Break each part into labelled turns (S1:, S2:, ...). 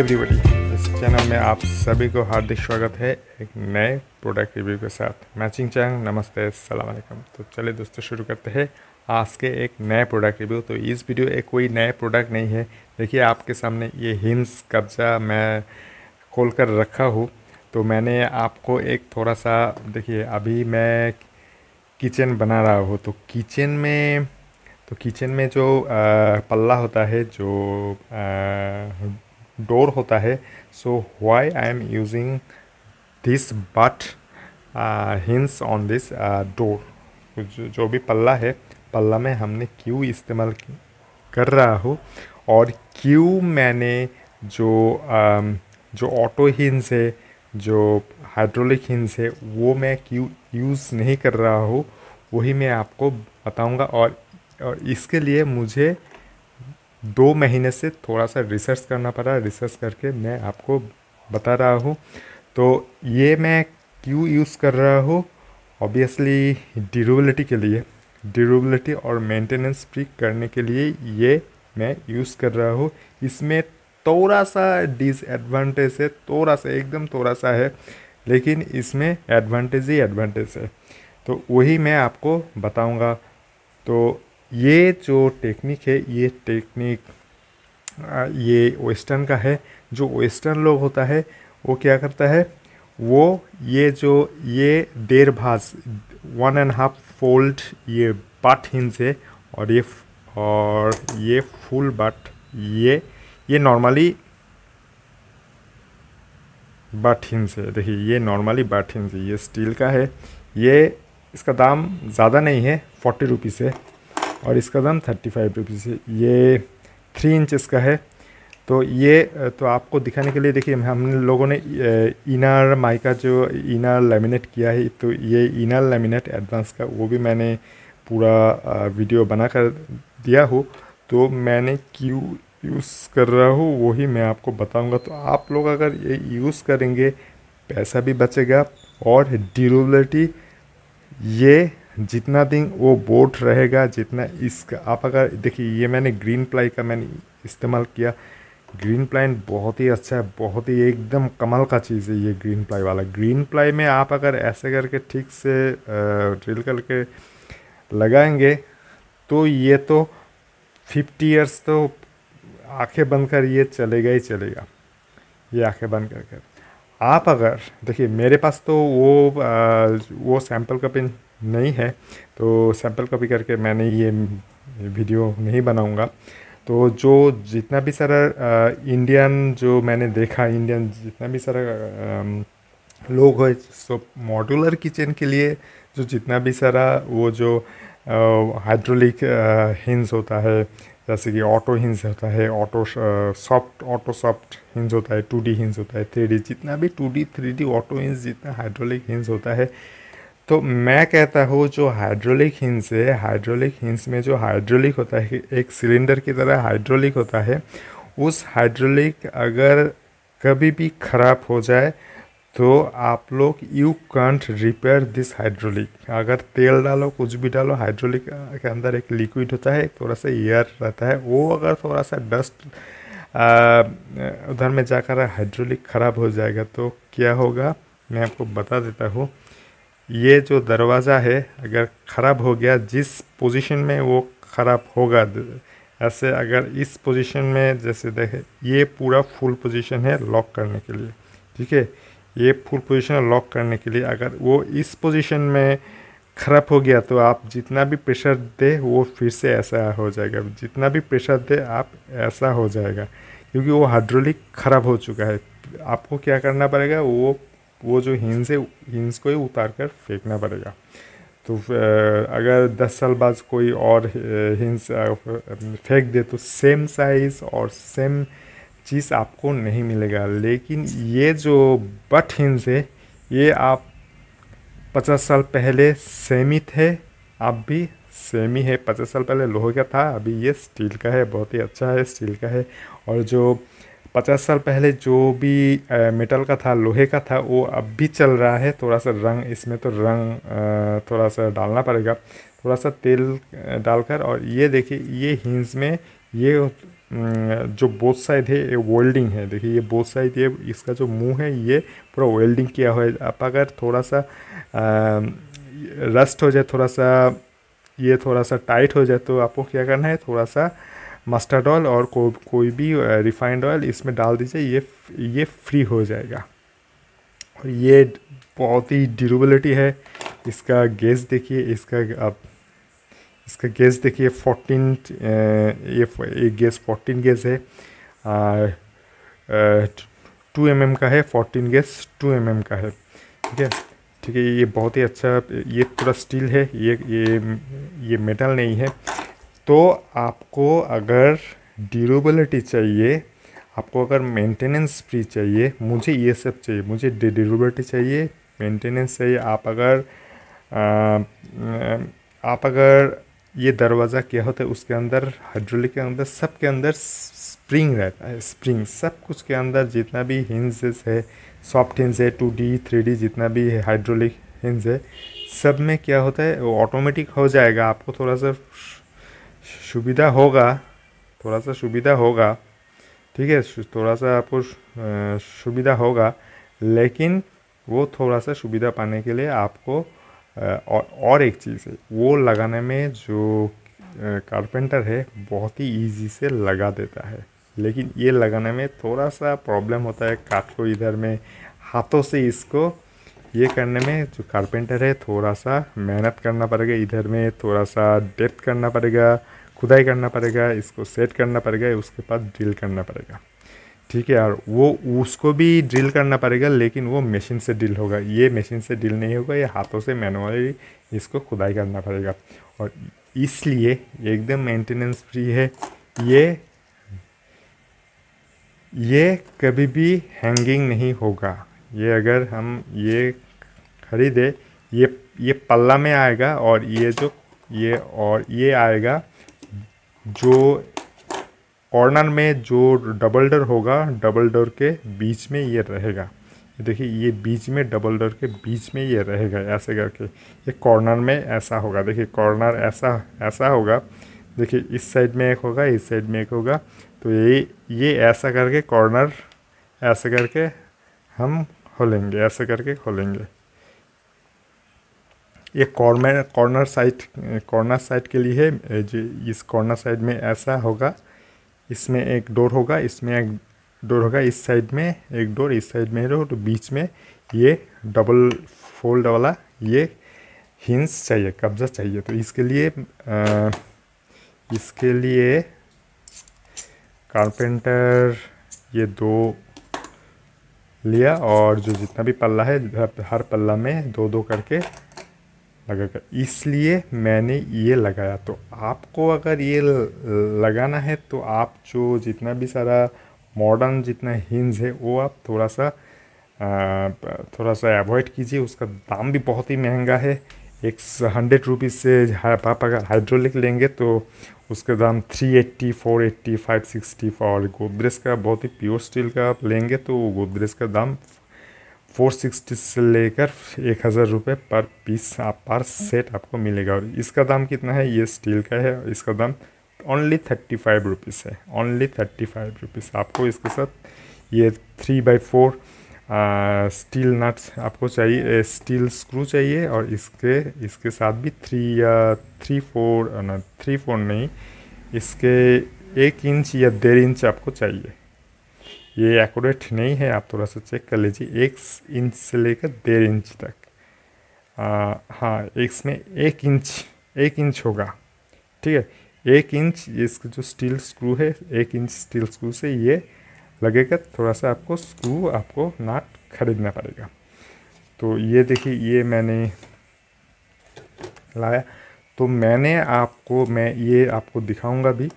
S1: Everybody इस channel में आप सभी को हार्दिक स्वागत है एक नए प्रोडक्ट रिव्यू के साथ मैचिंग चैनल नमस्ते सलाम अलैकुम तो चलिए दोस्तों शुरू करते हैं आज के एक नए प्रोडक्ट रिव्यू तो इस वीडियो एक कोई नए प्रोडक्ट नहीं है देखिए आपके सामने ये हिम्स कब्जा मैं खोल कर रखा हूँ तो मैंने आपको एक थोड़ा सा देखिए अभी मैं किचन बना रहा हूँ तो किचन में तो किचन में जो आ, पल्ला होता है जो आ, डोर होता है so why I am using this butt hinges on this door जो भी पल्ला है पल्ला में हमने क्यों इस्तेमाल कर रहा हो और क्यों मैंने जो um, जो ऑटो हिंस है जो हाइड्रोलिक हिंस है वो मैं क्यों यूज़ नहीं कर रहा हूँ वही मैं आपको बताऊँगा और और इसके लिए मुझे दो महीने से थोड़ा सा रिसर्च करना पड़ा रिसर्च करके मैं आपको बता रहा हूँ तो ये मैं क्यों यूज़ कर रहा हूँ ऑब्वियसली ड्यूरेबिलिटी के लिए ड्यूरेबिलिटी और मेंटेनेंस फ्री करने के लिए ये मैं यूज़ कर रहा हूँ इसमें थोड़ा सा डिसएडवांटेज है थोड़ा सा एकदम थोड़ा सा है लेकिन इसमें एडवांटेज ही एडवांटेज है तो वही मैं आपको बताऊंगा तो ये जो टेक्निक है ये टेक्निक ये वेस्टर्न का है जो वेस्टर्न लोग होता है वो क्या करता है वो ये जो ये डेढ़ भाज वन एंड हाफ फोल्ड ये बट हिंस है और ये और ये फुल बट ये ये नॉर्मली बट हिंस है देखिए ये नॉर्मली बट हिंस है ये स्टील का है ये इसका दाम ज़्यादा नहीं है फोर्टी रुपीज़ है और इसका दाम थर्टी फाइव रुपीज़ है ये थ्री इंचज़ का है तो ये तो आपको दिखाने के लिए देखिए हम लोगों ने इनर माइका जो इनर लेमिनेट किया है तो ये इनर लेमिनेट एडवांस का वो भी मैंने पूरा वीडियो बना कर दिया हो तो मैंने क्यों यूज़ कर रहा हूँ वही मैं आपको बताऊँगा तो आप लोग अगर ये यूज़ करेंगे पैसा भी बचेगा और ड्यूरेबिलिटी ये जितना दिन वो बोट रहेगा जितना इसका आप अगर देखिए ये मैंने ग्रीन प्लाई का मैंने इस्तेमाल किया ग्रीन प्लाई बहुत ही अच्छा है बहुत ही एकदम कमल का चीज़ है ये ग्रीन प्लाई वाला ग्रीन प्लाई में आप अगर ऐसे करके ठीक से ड्रिल करके लगाएंगे तो ये तो फिफ्टी ईयर्स तो आंखें बंद कर ये चलेगा ही चलेगा ये आंखें बंद कर कर आप अगर देखिए मेरे पास तो वो आ, वो सैम्पल का पिन नहीं है तो सैम्पल कॉपी करके मैंने ये वीडियो नहीं बनाऊँगा तो जो जितना भी सारा इंडियन जो मैंने देखा इंडियन जितना भी सारा लोग है सब मॉडुलर किचन के लिए जो जितना भी सारा वो जो हाइड्रोलिक हिंस होता है जैसे कि ऑटो हिंस होता है auto soft auto soft hinges होता है टू डी हिंस होता है थ्री डी जितना भी two D three D auto hinges जितना हाइड्रोलिक हिंस होता है तो मैं कहता हूँ जो हाइड्रोलिक हिंस है हाइड्रोलिक हिंस में जो हाइड्रोलिक होता है एक सिलेंडर की तरह हाइड्रोलिक होता है उस हाइड्रोलिक अगर कभी भी ख़राब हो जाए तो आप लोग you can't repair this hydraulic अगर तेल डालो कुछ भी डालो हाइड्रोलिक के अंदर एक लिक्विड होता है थोड़ा सा एयर रहता है वो अगर थोड़ा सा डस्ट उधर में जाकर हाइड्रोलिक ख़राब हो जाएगा तो क्या होगा मैं आपको बता देता हूँ ये जो दरवाज़ा है अगर ख़राब हो गया जिस पोजीशन में वो ख़राब होगा ऐसे अगर इस पोजीशन में जैसे देखे ये पूरा फुल पोजीशन है लॉक करने के लिए ठीक है ये फुल पोजीशन लॉक करने के लिए अगर वो इस पोजीशन में ख़राब हो गया तो आप जितना भी प्रेशर दे वो फिर से ऐसा हो जाएगा जितना भी प्रेशर दे आप ऐसा हो जाएगा क्योंकि वो हाइड्रोलिक ख़राब हो चुका है आपको क्या करना पड़ेगा वो वो जो हिंस है हिंस को ही उतार कर फेंकना पड़ेगा तो अगर 10 साल बाद कोई और हिंस फेंक दे तो सेम साइज़ और सेम चीज़ आपको नहीं मिलेगा लेकिन ये जो बट हिंस है ये आप 50 साल पहले सेमी थे आप भी सेम ही है पचास साल पहले लोहे का था अभी ये स्टील का है बहुत ही अच्छा है स्टील का है और जो पचास साल पहले जो भी मेटल का था लोहे का था वो अब भी चल रहा है थोड़ा सा रंग इसमें तो रंग थोड़ा सा डालना पड़ेगा थोड़ा सा तेल डालकर और ये देखिए ये हिंस में ये जो बोथ साइड है ये वेल्डिंग है देखिए ये बोथ साइड ये इसका जो मुंह है ये पूरा वेल्डिंग किया हुआ है आप अगर थोड़ा सा रस्ट हो जाए थोड़ा सा ये थोड़ा सा टाइट हो जाए तो आपको क्या करना है थोड़ा सा मस्टर्ड ऑयल और को, कोई भी रिफाइंड ऑयल इसमें डाल दीजिए ये ये फ्री हो जाएगा और ये बहुत ही ड्यूरेबिलिटी है इसका गैस देखिए इसका आप इसका गैस देखिए फोर्टीन ये एक गैस फोर्टीन गैस है टू एम एम का है fourteen gauge two M M का है ठीक है ठीक है ये बहुत ही अच्छा ये पूरा स्टील है ये ये ये मेटल नहीं है तो आपको अगर ड्यूरेबिलिटी चाहिए आपको अगर मेंटेनेंस फ्री चाहिए मुझे ये सब चाहिए मुझे ड्यूरेबिलिटी चाहिए मेंटेनेंस चाहिए आप अगर आ, आप अगर ये दरवाज़ा क्या होता है उसके अंदर हाइड्रोलिक के अंदर सब के अंदर स्प्रिंग रहता है स्प्रिंग सब कुछ के अंदर जितना भी हिंजेस है सॉफ्ट हिंज है टू डी थ्री डी जितना भी है हाइड्रोलिक हिंज है सब में क्या होता है वो ऑटोमेटिक हो जाएगा आपको थोड़ा सा सुविधा होगा थोड़ा सा सुविधा होगा ठीक है थोड़ा सा आपको सुविधा होगा लेकिन वो थोड़ा सा सुविधा पाने के लिए आपको और, और एक चीज़ है वो लगाने में जो कारपेंटर है बहुत ही इजी से लगा देता है लेकिन ये लगाने में थोड़ा सा प्रॉब्लम होता है काट को इधर में हाथों से इसको ये करने में जो कारपेंटर है थोड़ा सा मेहनत करना पड़ेगा इधर में थोड़ा सा डेप्थ करना पड़ेगा खुदाई करना पड़ेगा इसको सेट करना पड़ेगा उसके बाद ड्रिल करना पड़ेगा ठीक है यार वो उसको भी ड्रिल करना पड़ेगा लेकिन वो मशीन से ड्रिल होगा ये मशीन से ड्रिल नहीं होगा ये हाथों से मैनुअली इसको खुदाई करना पड़ेगा और इसलिए एकदम मेंटेनेंस फ्री है ये ये कभी भी हैंगिंग नहीं होगा ये अगर हम ये खरीदे ये ये पल्ला में आएगा और ये जो ये और ये आएगा जो कॉर्नर में जो डबल डोर होगा डबल डोर के बीच में ये रहेगा देखिए ये बीच में डबल डोर के बीच में ये रहेगा ऐसे करके ये कॉर्नर में ऐसा होगा देखिए कॉर्नर ऐसा ऐसा होगा देखिए इस साइड में एक होगा इस साइड में एक होगा तो ये ये ऐसा करके कॉर्नर ऐसा करके हम खोलेंगे ऐसे करके खोलेंगे ये corner corner side corner side के लिए है इस कॉर्नर साइड में ऐसा होगा इसमें एक डोर होगा इसमें एक डोर होगा इस साइड में एक डोर इस साइड में डोर तो बीच में ये डबल फोल्ड वाला ये हिंस चाहिए कब्ज़ा चाहिए तो इसके लिए आ, इसके लिए कारपेंटर ये दो लिया और जो जितना भी पल्ला है हर पल्ला में दो दो करके कर इसलिए मैंने ये लगाया तो आपको अगर ये लगाना है तो आप जो जितना भी सारा मॉडर्न जितना हिंज है वो आप थोड़ा सा थोड़ा सा अवॉइड कीजिए उसका दाम भी बहुत ही महंगा है एक हंड्रेड रुपीज़ से आप अगर हाइड्रोलिक लेंगे तो उसका दाम 380, 480, 560 और गोदरेज का बहुत ही प्योर स्टील का आप लेंगे तो गोदरेज का दाम 460 से लेकर एक हज़ार रुपये पर पीस आप पर सेट आपको मिलेगा और इसका दाम कितना है ये स्टील का है इसका दाम ओनली थर्टी फाइव रुपीज़ है ओनली थर्टी फाइव रुपीज़ आपको इसके साथ ये three by four steel nuts आपको चाहिए स्टील स्क्रू चाहिए और इसके इसके साथ भी थ्री या थ्री फोर ना थ्री फोर नहीं इसके एक इंच या डेढ़ इंच आपको चाहिए ये एकट नहीं है आप थोड़ा सा चेक कर लीजिए एक इंच से लेकर डेढ़ इंच तक हाँ इसमें एक इंच एक इंच होगा ठीक है एक इंच इसका जो स्टील स्क्रू है एक इंच स्टील स्क्रू से ये लगेगा थोड़ा सा आपको स्क्रू आपको नाट खरीदना पड़ेगा तो ये देखिए ये मैंने लाया तो मैंने आपको मैं ये आपको दिखाऊंगा भी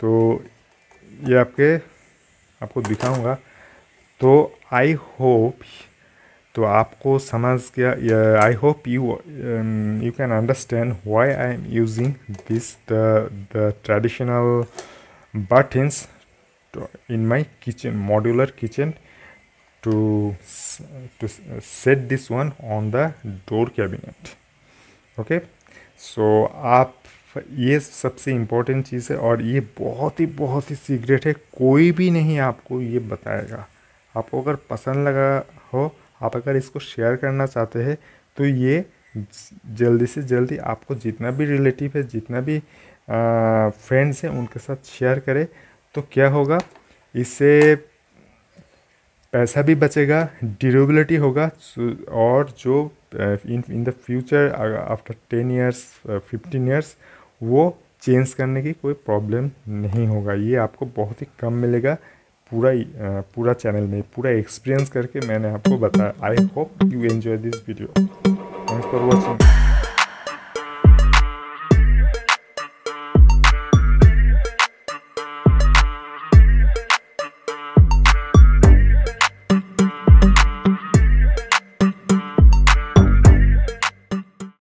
S1: तो ये आपके आपको दिखाऊंगा तो आई होप तो आपको समझ गया I hope you you can understand why I am using this the traditional buttons to, in my kitchen modular kitchen to to set this one on the door cabinet okay okay? So so, आप ये सबसे important चीज़ है और ये बहुत ही बहुत ही secret है कोई भी नहीं आपको ये बताएगा आपको अगर पसंद लगा हो आप अगर इसको शेयर करना चाहते हैं तो ये जल्दी से जल्दी आपको जितना भी रिलेटिव है जितना भी फ्रेंड्स हैं उनके साथ शेयर करें तो क्या होगा इससे पैसा भी बचेगा ड्यूरेबिलिटी होगा और जो in in the future after ten years fifteen years वो चेंज करने की कोई प्रॉब्लम नहीं होगा ये आपको बहुत ही कम मिलेगा पूरा पूरा चैनल में पूरा एक्सपीरियंस करके मैंने आपको बताया I hope you enjoy this video thanks for watching